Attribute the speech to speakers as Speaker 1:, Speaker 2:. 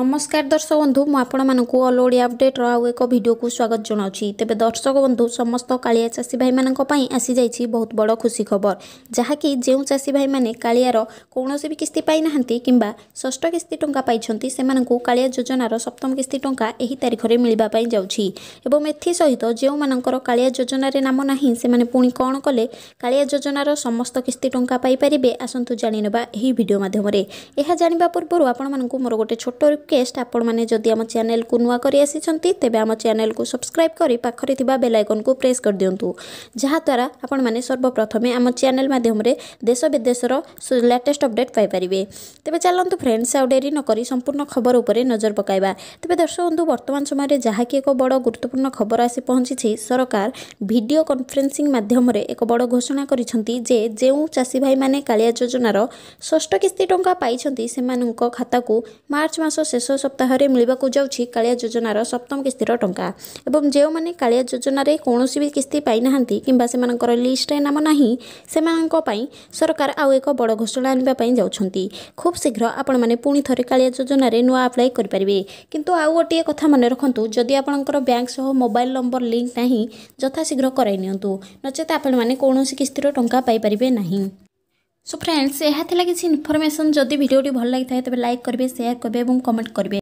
Speaker 1: নমস্কার দর্শক বন্ধু মু আপনার অল ওড়িয়া আপডেট আউ এক ভিডিওকে স্বাগত জনাওছি তেবে দর্শক বন্ধু সমস্ত কালিয়া চাষী ভাই মানুষ আসি যাই বহুত বড় খুশি খবর যা কি যে চাষী ভাই মানে কালিয়ার কৌশি বি কিস্তি পাই না কিংবা ষষ্ঠ কিস্তি টঙ্কা পাইছেন সে কালিয়া যোজনার সপ্তম কিস্তি টঙ্কা এই তারিখে মিলবা যাচ্ছি এবং এসহিত যে কালিয়া যোজনার নাম না সে পুঁ কণ কলে কালিয়া যোজনার সমস্ত কিস্তি টঙ্কা পাইপারে আসন্তু নেওয়া এই ভিডিও মাধ্যমে এ জাঁয়া পূর্ব আপনার মানুষ মোটর গোটে ছোট ରିକ୍ୱେଷ୍ଟ ଆପଣମାନେ ଯଦି ଆମ ଚ୍ୟାନେଲକୁ ନୂଆ କରି ଆସିଛନ୍ତି ତେବେ ଆମ ଚ୍ୟାନେଲକୁ ସବସ୍କ୍ରାଇବ୍ କରି ପାଖରେ ଥିବା ବେଲାଇକନ୍କୁ ପ୍ରେସ୍ କରିଦିଅନ୍ତୁ ଯାହାଦ୍ୱାରା ଆପଣମାନେ ସର୍ବପ୍ରଥମେ ଆମ ଚ୍ୟାନେଲ ମାଧ୍ୟମରେ ଦେଶ ବିଦେଶର ଲାଟେଷ୍ଟ ଅପଡେଟ୍ ପାଇପାରିବେ ତେବେ ଚାଲନ୍ତୁ ଫ୍ରେଣ୍ଡସ୍ ଆଉ ଡେରି ନକରି ସମ୍ପୂର୍ଣ୍ଣ ଖବର ଉପରେ ନଜର ପକାଇବା ତେବେ ଦର୍ଶକ ବନ୍ଧୁ ବର୍ତ୍ତମାନ ସମୟରେ ଯାହାକି ଏକ ବଡ଼ ଗୁରୁତ୍ୱପୂର୍ଣ୍ଣ ଖବର ଆସି ପହଞ୍ଚିଛି ସରକାର ଭିଡ଼ିଓ କନଫରେନ୍ସିଂ ମାଧ୍ୟମରେ ଏକ ବଡ଼ ଘୋଷଣା କରିଛନ୍ତି ଯେ ଯେଉଁ ଚାଷୀ ଭାଇମାନେ କାଳିଆ ଯୋଜନାର ଷଷ୍ଠ କିସ୍ତି ଟଙ୍କା ପାଇଛନ୍ତି ସେମାନଙ୍କ ଖାତାକୁ ମାର୍ଚ୍ଚ ମାସ ଶେଷ ସପ୍ତାହରେ ମିଳିବାକୁ ଯାଉଛି କାଳିଆ ଯୋଜନାର ସପ୍ତମ କିସ୍ତିର ଟଙ୍କା ଏବଂ ଯେଉଁମାନେ କାଳିଆ ଯୋଜନାରେ କୌଣସି ବି କିସ୍ତି ପାଇନାହାନ୍ତି କିମ୍ବା ସେମାନଙ୍କର ଲିଷ୍ଟରେ ନାମ ନାହିଁ ସେମାନଙ୍କ ପାଇଁ ସରକାର ଆଉ ଏକ ବଡ଼ ଘୋଷଣା ଆଣିବା ପାଇଁ ଯାଉଛନ୍ତି ଖୁବ୍ ଶୀଘ୍ର ଆପଣମାନେ ପୁଣି ଥରେ କାଳିଆ ଯୋଜନାରେ ନୂଆ ଆପ୍ଲାଏ କରିପାରିବେ କିନ୍ତୁ ଆଉ ଗୋଟିଏ କଥା ମନେ ରଖନ୍ତୁ ଯଦି ଆପଣଙ୍କର ବ୍ୟାଙ୍କ ସହ ମୋବାଇଲ ନମ୍ବର ଲିଙ୍କ୍ ନାହିଁ ଯଥାଶୀଘ୍ର କରାଇ ନିଅନ୍ତୁ ନଚେତ ଆପଣମାନେ କୌଣସି କିସ୍ତିର ଟଙ୍କା ପାଇପାରିବେ ନାହିଁ সো ফ্রেন্ডস এহা লা কিছু ইনফরমেশন যদি ভিডিওটি ভাল লাগি থাকে তবে লাইক করবে সেয়ার করবে এবং কমেন্ট করবে